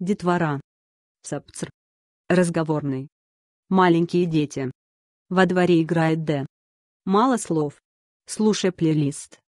Детвора. Сапцр. Разговорный. Маленькие дети. Во дворе играет Д. Мало слов. Слушай плейлист.